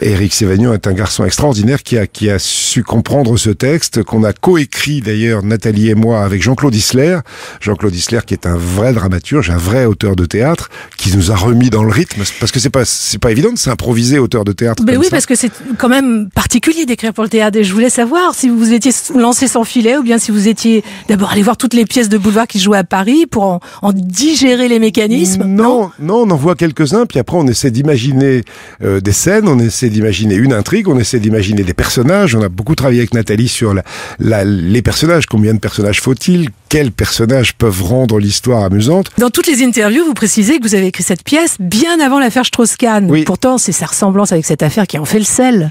Eric Sivagnan est un garçon extraordinaire qui a, qui a su comprendre ce texte qu'on a coécrit d'ailleurs Nathalie et moi avec Jean-Claude Isler. Jean-Claude Isler qui est un vrai dramaturge, un vrai auteur de théâtre, qui nous a remis dans le rythme parce que c'est pas c'est pas évident de s'improviser auteur de théâtre. Mais oui, parce que c'est quand même particulier d'écrire pour le théâtre. Et je voulais savoir si vous étiez lancé sans filet ou bien si vous étiez d'abord allé voir toutes les pièces de boulevard qui se jouaient à Paris pour en, digérer les mécanismes. Non, non, on en voit quelques-uns, puis après on essaie d'imaginer euh, des scènes, on essaie d'imaginer une intrigue, on essaie d'imaginer des personnages. On a beaucoup travaillé avec Nathalie sur la, les personnages. Combien de personnages faut-il Quels personnages peuvent rendre l'histoire amusante Dans toutes les interviews, vous précisez que vous avez écrit cette pièce bien avant l'affaire strauss Oui. Pourtant, c'est ça ressemble avec cette affaire qui en fait le sel.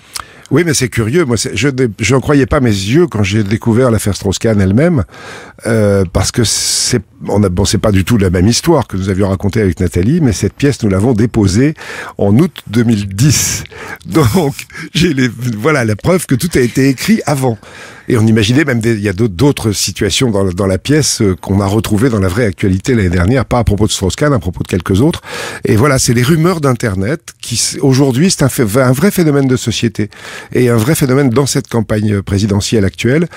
Oui, mais c'est curieux. Moi, je n'en croyais pas mes yeux quand j'ai découvert l'affaire Strauss-Kahn elle-même, euh, parce que c'est on pas du tout la même histoire que nous avions racontée avec Nathalie, mais cette pièce, nous l'avons déposée en août 2010. Donc, j'ai les, voilà la preuve que tout a été écrit avant. Et on imaginait même, des, il y a d'autres situations dans, la pièce euh, qu'on a retrouvées dans la vraie actualité l'année dernière, pas à propos de Strauss-Kahn, à propos de quelques autres. Et voilà, c'est les rumeurs d'Internet qui, aujourd'hui, c'est un, un, vrai phénomène de société et un vrai phénomène dans cette campagne présidentielle actuelle.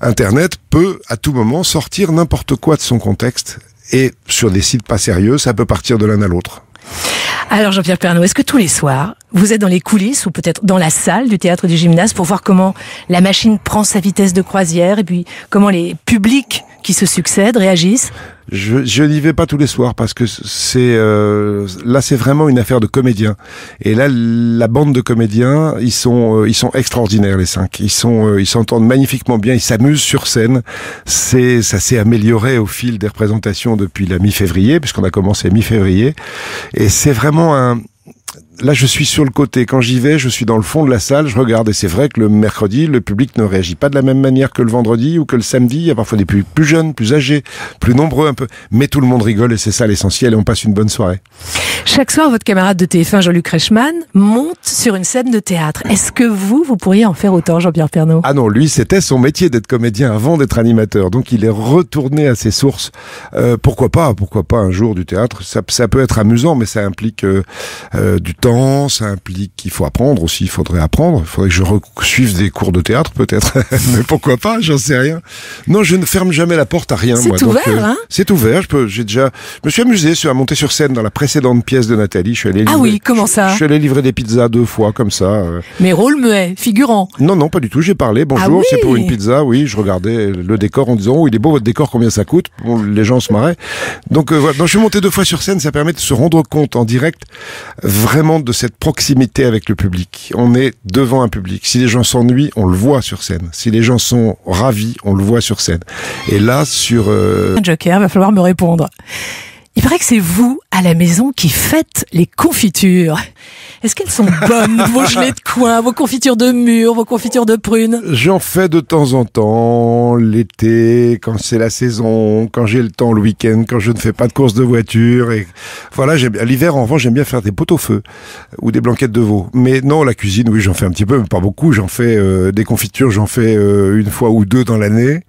Internet peut, à tout moment, sortir n'importe quoi de son contexte. Et sur des sites pas sérieux, ça peut partir de l'un à l'autre. Alors Jean-Pierre Pernaud, est-ce que tous les soirs, vous êtes dans les coulisses ou peut-être dans la salle du théâtre du gymnase pour voir comment la machine prend sa vitesse de croisière et puis comment les publics qui se succèdent réagissent je, je n'y vais pas tous les soirs parce que c'est euh, là c'est vraiment une affaire de comédiens et là la bande de comédiens ils sont euh, ils sont extraordinaires les cinq ils sont euh, ils s'entendent magnifiquement bien ils s'amusent sur scène c'est ça s'est amélioré au fil des représentations depuis la mi-février puisqu'on a commencé mi-février et c'est vraiment un là, je suis sur le côté. Quand j'y vais, je suis dans le fond de la salle, je regarde. Et c'est vrai que le mercredi, le public ne réagit pas de la même manière que le vendredi ou que le samedi. Il y a parfois des plus jeunes, plus âgés, plus nombreux un peu. Mais tout le monde rigole et c'est ça l'essentiel et on passe une bonne soirée. Chaque soir, votre camarade de TF1, Jean-Luc Reichmann, monte sur une scène de théâtre. Est-ce que vous, vous pourriez en faire autant, Jean-Pierre Pernaud Ah non, lui, c'était son métier d'être comédien avant d'être animateur. Donc il est retourné à ses sources. Euh, pourquoi pas Pourquoi pas un jour du théâtre ça, peut être amusant, mais ça implique euh, euh du ça implique qu'il faut apprendre aussi, il faudrait apprendre, il faudrait que je suive des cours de théâtre peut-être, mais pourquoi pas, j'en sais rien. Non, je ne ferme jamais la porte à rien. C'est ouvert, euh, hein C'est ouvert, je peux, j'ai déjà, je me suis amusé à monter sur scène dans la précédente pièce de Nathalie, je suis allé ah livrer, oui, comment ça je, suis allé livrer des pizzas deux fois, comme ça. Euh. Mais rôle muet, figurant Non, non, pas du tout, j'ai parlé, bonjour, ah c'est pour une pizza, oui, je regardais le décor en disant, oh, il est beau votre décor, combien ça coûte bon, Les gens se marraient. Donc euh, voilà, je suis monté deux fois sur scène, ça permet de se rendre compte en direct, vraiment de cette proximité avec le public. On est devant un public. Si les gens s'ennuient, on le voit sur scène. Si les gens sont ravis, on le voit sur scène. Et là, sur... Joker, euh, Joker, va falloir me répondre. Il paraît que c'est vous, à la maison, qui faites les confitures. Est-ce qu'elles sont bonnes, vos gelées de coin, vos confitures de mûres, vos confitures de prunes J'en fais de temps en temps, l'été, quand c'est la saison, quand j'ai le temps le week-end, quand je ne fais pas de course de voiture. Et voilà, l'hiver, en revanche, j'aime bien faire des pots au feu ou des blanquettes de veau. Mais non, la cuisine, oui, j'en fais un petit peu, mais pas beaucoup. J'en fais euh, des confitures, j'en fais euh, une fois ou deux dans l'année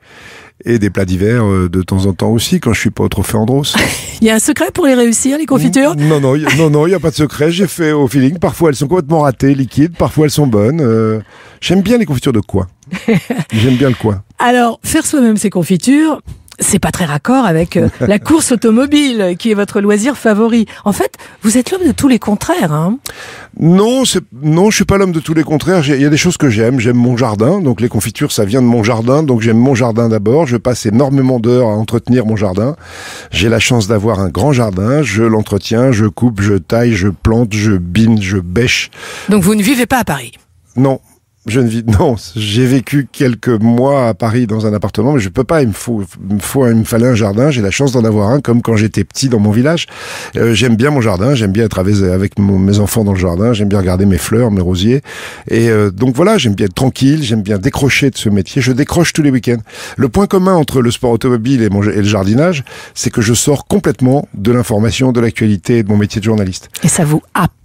et des plats d'hiver euh, de temps en temps aussi quand je suis pas trop trophée Andros. il y a un secret pour les réussir les confitures Non non non non, il y a pas de secret, j'ai fait au feeling, parfois elles sont complètement ratées, liquides, parfois elles sont bonnes. Euh, j'aime bien les confitures de quoi j'aime bien le quoi Alors, faire soi-même ses confitures, c'est pas très raccord avec euh, la course automobile qui est votre loisir favori. En fait, vous êtes l'homme de tous les contraires. Hein non, non, je suis pas l'homme de tous les contraires. Il y a des choses que j'aime. J'aime mon jardin, donc les confitures, ça vient de mon jardin, donc j'aime mon jardin d'abord. Je passe énormément d'heures à entretenir mon jardin. J'ai la chance d'avoir un grand jardin. Je l'entretiens, je coupe, je taille, je plante, je bine, je bêche. Donc vous ne vivez pas à Paris. Non, non, j'ai vécu quelques mois à Paris dans un appartement, mais je peux pas. Il me faut, il me, fallait un jardin. J'ai la chance d'en avoir un, comme quand j'étais petit dans mon village. Euh, j'aime bien mon jardin. J'aime bien être avec, mes enfants dans le jardin. J'aime bien regarder mes fleurs, mes rosiers. Et euh, donc voilà, j'aime bien être tranquille. J'aime bien décrocher de ce métier. Je décroche tous les week-ends. Le point commun entre le sport automobile et, le jardinage, c'est que je sors complètement de l'information, de l'actualité, de mon métier de journaliste. Et ça vous happe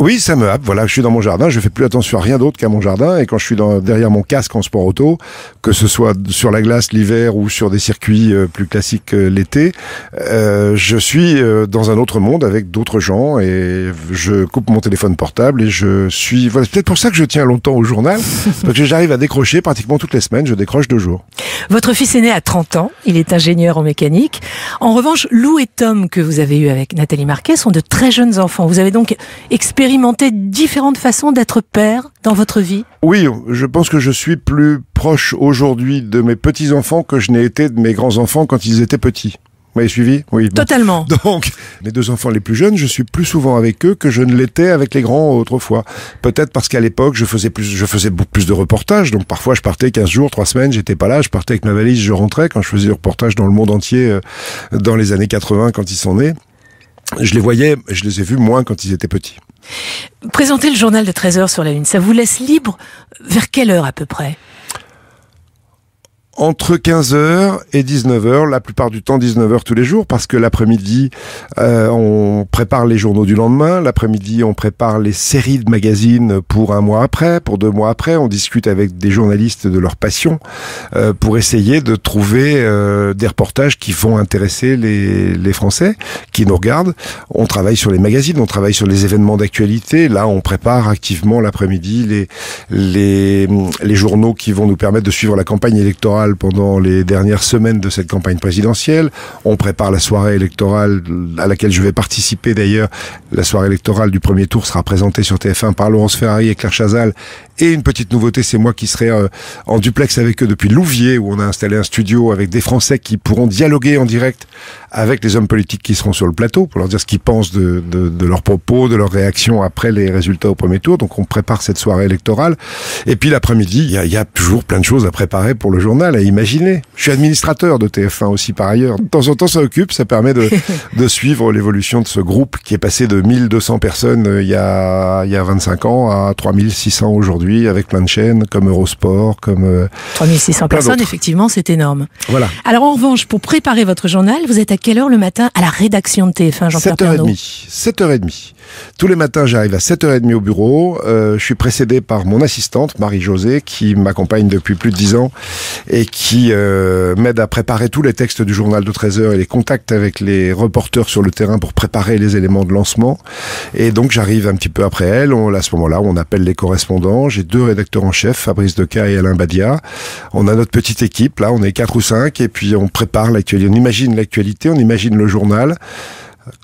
oui, ça me happe. Voilà, je suis dans mon jardin, je fais plus attention à rien d'autre qu'à mon jardin. Et quand je suis derrière mon casque en sport auto, que ce soit sur la glace l'hiver ou sur des circuits euh, plus classiques euh, l'été, euh, je suis dans un autre monde avec d'autres gens et je coupe mon téléphone portable et je suis. Voilà, c'est peut-être pour ça que je tiens longtemps au journal, parce que j'arrive à décrocher pratiquement toutes les semaines. Je décroche deux jours. Votre fils aîné a à 30 ans. Il est ingénieur en mécanique. En revanche, Lou et Tom que vous avez eu avec Nathalie Marquet sont de très jeunes enfants. Vous avez donc expérimenté expérimenté différentes façons d'être père dans votre vie Oui, je pense que je suis plus proche aujourd'hui de mes petits-enfants que je n'ai été de mes grands-enfants quand ils étaient petits. Vous m'avez suivi Oui. Totalement. Donc, mes deux enfants les plus jeunes, je suis plus souvent avec eux que je ne l'étais avec les grands autrefois. Peut-être parce qu'à l'époque, je faisais plus, je faisais beaucoup plus de reportages. Donc, parfois, je partais 15 jours, 3 semaines, j'étais pas là, je partais avec ma valise, je rentrais quand je faisais des reportages dans le monde entier euh, dans les années 80 quand ils sont nés. Je les voyais, je les ai vus moins quand ils étaient petits. Présenter le journal de 13 h sur la Lune, ça vous laisse libre vers quelle heure à peu près entre 15h et 19h, la plupart du temps 19h tous les jours, parce que l'après-midi, euh, on prépare les journaux du lendemain, l'après-midi, on prépare les séries de magazines pour un mois après, pour deux mois après, on discute avec des journalistes de leur passion euh, pour essayer de trouver euh, des reportages qui vont intéresser les, les Français qui nous regardent. On travaille sur les magazines, on travaille sur les événements d'actualité, là on prépare activement l'après-midi les, les, les journaux qui vont nous permettre de suivre la campagne électorale pendant les dernières semaines de cette campagne présidentielle. On prépare la soirée électorale à laquelle je vais participer d'ailleurs. La soirée électorale du premier tour sera présentée sur TF1 par Laurence Ferrari et Claire Chazal. Et une petite nouveauté, c'est moi qui serai euh, en duplex avec eux depuis Louvier où on a installé un studio avec des Français qui pourront dialoguer en direct avec les hommes politiques qui seront sur le plateau pour leur dire ce qu'ils pensent de, leurs propos, de leurs réactions après les résultats au premier tour. Donc on prépare cette soirée électorale. Et puis l'après-midi, il y a toujours plein de choses à préparer pour le journal à imaginer. Je suis administrateur de TF1 aussi par ailleurs. De temps en temps, ça occupe, ça permet de, de suivre l'évolution de ce groupe qui est passé de 1200 personnes euh, il, y a, il y a 25 ans à 3600 aujourd'hui avec plein de chaînes comme Eurosport, comme... 3600 euh, personnes, effectivement, c'est énorme. Voilà. Alors en revanche, pour préparer votre journal, vous êtes à quelle heure le matin à la rédaction de TF1, Jean-Pierre 7h30. 7h30. Tous les matins, j'arrive à 7h30 au bureau. Euh, je suis précédé par mon assistante, Marie-Josée, qui m'accompagne depuis plus de 10 ans et qui euh, m'aide à préparer tous les textes du journal de 13h et les contacts avec les reporters sur le terrain pour préparer les éléments de lancement. Et donc, j'arrive un petit peu après elle. On, à ce moment-là, on appelle les correspondants. J'ai deux rédacteurs en chef, Fabrice Deca et Alain Badia. On a notre petite équipe. Là, on est quatre ou cinq et puis on prépare l'actualité. On imagine l'actualité, on imagine le journal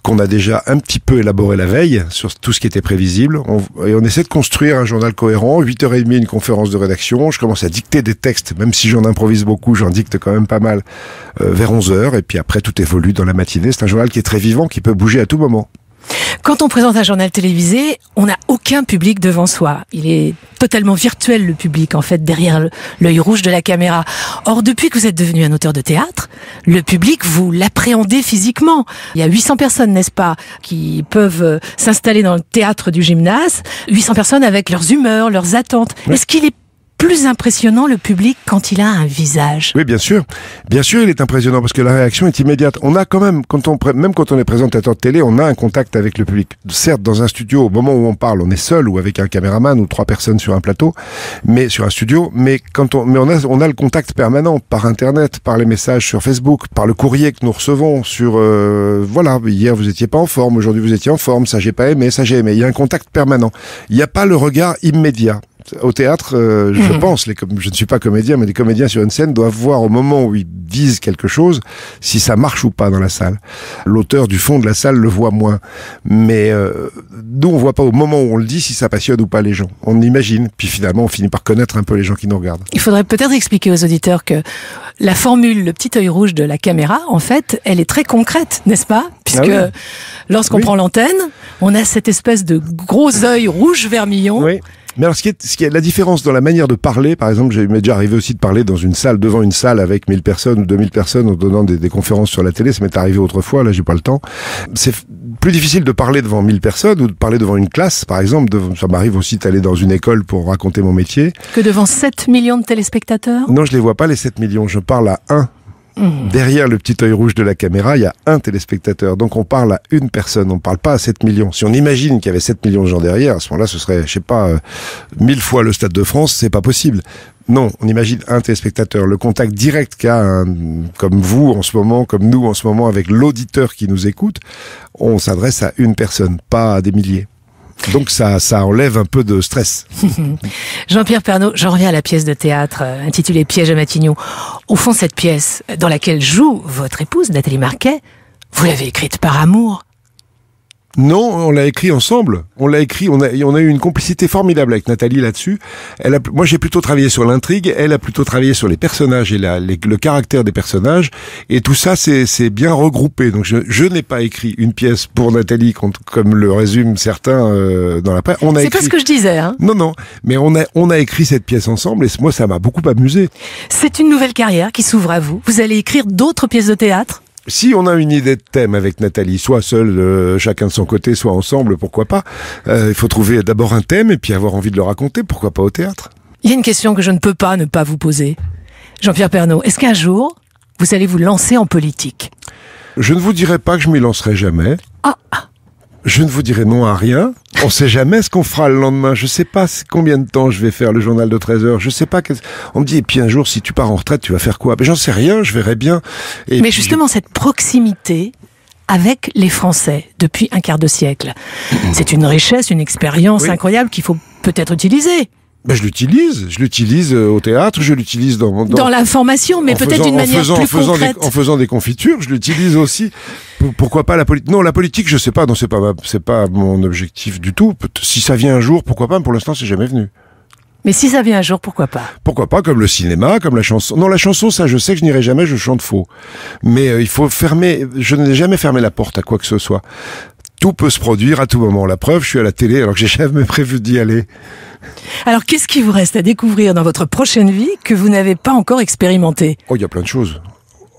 qu'on a déjà un petit peu élaboré la veille sur tout ce qui était prévisible. et on essaie de construire un journal cohérent. 8h30, une conférence de rédaction. Je commence à dicter des textes, même si j'en improvise beaucoup, j'en dicte quand même pas mal euh, vers 11h. Et puis après, tout évolue dans la matinée. C'est un journal qui est très vivant, qui peut bouger à tout moment. Quand on présente un journal télévisé, on n'a aucun public devant soi. Il est totalement virtuel le public en fait derrière l'œil rouge de la caméra. Or depuis que vous êtes devenu un auteur de théâtre, le public vous l'appréhendez physiquement. Il y a 800 personnes, n'est-ce pas, qui peuvent euh, s'installer dans le théâtre du gymnase, 800 personnes avec leurs humeurs, leurs attentes. Est-ce qu'il est plus impressionnant le public quand il a un visage. Oui, bien sûr. Bien sûr, il est impressionnant parce que la réaction est immédiate. On a quand même, quand on, même quand on est présentateur de télé, on a un contact avec le public. Certes, dans un studio, au moment où on parle, on est seul ou avec un caméraman ou trois personnes sur un plateau, mais sur un studio, mais quand on, mais on a, on a le contact permanent par Internet, par les messages sur Facebook, par le courrier que nous recevons sur, euh, voilà, hier vous étiez pas en forme, aujourd'hui vous étiez en forme, ça j'ai pas aimé, ça j'ai aimé. Il y a un contact permanent. Il n'y a pas le regard immédiat au théâtre, euh, je pense, je ne suis pas comédien, mais les comédiens sur une scène doivent voir au moment où ils disent quelque chose si ça marche ou pas dans la salle. L'auteur du fond de la salle le voit moins, mais euh, nous on voit pas au moment où on le dit si ça passionne ou pas les gens. On imagine, puis finalement on finit par connaître un peu les gens qui nous regardent. Il faudrait peut-être expliquer aux auditeurs que la formule, le petit œil rouge de la caméra, en fait, elle est très concrète, n'est-ce pas Puisque ah lorsqu'on prend l'antenne, on a cette espèce de gros œil rouge vermillon. Oui mais alors, ce qui, est, ce qui est la différence dans la manière de parler, par exemple, j'ai déjà arrivé aussi de parler dans une salle, devant une salle avec 1000 personnes ou 2000 personnes en donnant des, conférences sur la télé. Ça m'est arrivé autrefois, là, j'ai pas le temps. C'est plus difficile de parler devant 1000 personnes ou de parler devant une classe, par exemple. De, ça m'arrive aussi d'aller dans une école pour raconter mon métier. Que devant 7 millions de téléspectateurs? Non, je les vois pas, les 7 millions. Je parle à un Mhm. Derrière le petit œil rouge de la caméra, il y a un téléspectateur. Donc on parle à une personne, on ne parle pas à 7 millions. Si on imagine qu'il y avait 7 millions de gens derrière, à ce moment-là, ce serait, je sais pas, euh, mille fois le Stade de France, c'est pas possible. Non, on imagine un téléspectateur, le contact direct qu'a comme vous en ce moment, comme nous en ce moment, avec l'auditeur qui nous écoute, on s'adresse à une personne, pas à des milliers. Donc ça, ça enlève un peu de stress. Jean-Pierre Pernaud, j'en reviens à la pièce de théâtre euh, intitulée Piège à Matignon. Au fond, cette pièce dans laquelle joue votre épouse, Nathalie Marquet, vous l'avez écrite par amour. Non, on l'a écrit ensemble. On l'a écrit, on a, on a eu une complicité formidable avec Nathalie là-dessus. Elle a, moi, j'ai plutôt travaillé sur l'intrigue, elle a plutôt travaillé sur les personnages et la, le caractère des personnages. Et tout ça, c'est bien regroupé. Donc, je, n'ai pas écrit une pièce pour Nathalie, comme le résument certains euh, dans la presse. On a C'est pas ce que je disais. Hein. non, non. Mais on a, on a écrit cette pièce ensemble et moi, ça m'a beaucoup amusé. C'est une nouvelle carrière qui s'ouvre à vous. Vous allez écrire d'autres pièces de théâtre si on a une idée de thème avec Nathalie, soit seul, euh, chacun de son côté, soit ensemble, pourquoi pas euh, Il faut trouver d'abord un thème et puis avoir envie de le raconter, pourquoi pas au théâtre Il y a une question que je ne peux pas ne pas vous poser. Jean-Pierre Pernaud, est-ce qu'un jour, vous allez vous lancer en politique Je ne vous dirai pas que je m'y lancerai jamais. ah. ah. Je ne vous dirai non à rien. On ne sait jamais ce qu'on fera le lendemain. Je ne sais pas combien de temps je vais faire le journal de 13 heures. Je sais pas. On me dit, et puis un jour, si tu pars en retraite, tu vas faire quoi Mais j'en sais rien, je verrai bien. Mais justement, cette proximité avec les Français depuis un quart de siècle, c'est une richesse, une expérience incroyable qu'il faut peut-être utiliser ben je l'utilise, je l'utilise euh, au théâtre, je l'utilise dans, dans, dans la formation, mais peut-être d'une manière plus en faisant concrète. Des, en faisant des confitures, je l'utilise aussi. Pourquoi pas la politique Non, la politique, je sais pas. Non, c'est pas c'est pas mon objectif du tout. Si ça vient un jour, pourquoi pas Pour l'instant, c'est jamais venu. Mais si ça vient un jour, pourquoi pas Pourquoi pas, comme le cinéma, comme la chanson. Non, la chanson, ça, je sais que je n'irai jamais, je chante faux. Mais euh, il faut fermer. Je n'ai jamais fermé la porte à quoi que ce soit. Tout peut se produire à tout moment. La preuve, je suis à la télé alors que j'ai jamais prévu d'y aller. Alors, qu'est-ce qui vous reste à découvrir dans votre prochaine vie que vous n'avez pas encore expérimenté Oh, il y a plein de choses.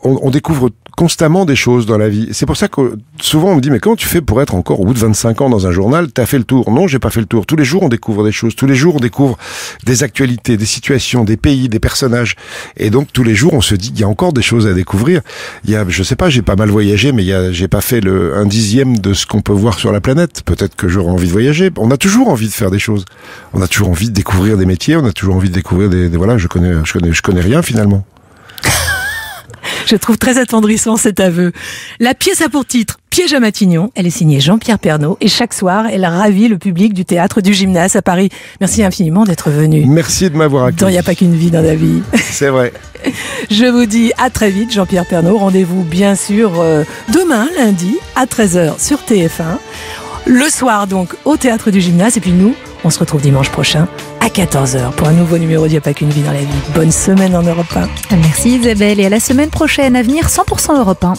On, on découvre constamment des choses dans la vie. C'est pour ça que souvent on me dit mais comment tu fais pour être encore au bout de 25 ans dans un journal T'as fait le tour Non, j'ai pas fait le tour. Tous les jours on découvre des choses. Tous les jours on découvre des actualités, des situations, des pays, des personnages. Et donc tous les jours on se dit il y a encore des choses à découvrir. Il y a, je sais pas, j'ai pas mal voyagé, mais il y a, j'ai pas fait le un dixième de ce qu'on peut voir sur la planète. Peut-être que j'aurais envie de voyager. On a toujours envie de faire des choses. On a toujours envie de découvrir des métiers. On a toujours envie de découvrir des, voilà. Je connais, je connais, je connais rien finalement. Je trouve très attendrissant cet aveu. La pièce a pour titre Piège à Matignon. Elle est signée Jean-Pierre Pernaud et chaque soir, elle ravit le public du théâtre du gymnase à Paris. Merci infiniment d'être venu. Merci de m'avoir accueilli. Il n'y a pas qu'une vie dans la vie. C'est vrai. Je vous dis à très vite, Jean-Pierre Pernaud. Rendez-vous bien sûr euh, demain, lundi, à 13h sur TF1 le soir donc au théâtre du gymnase. Et puis nous, on se retrouve dimanche prochain à 14h pour un nouveau numéro d'Il n'y a pas qu'une vie dans la vie. Bonne semaine en Europe 1. Merci Isabelle et à la semaine prochaine. à venir 100% Europe 1.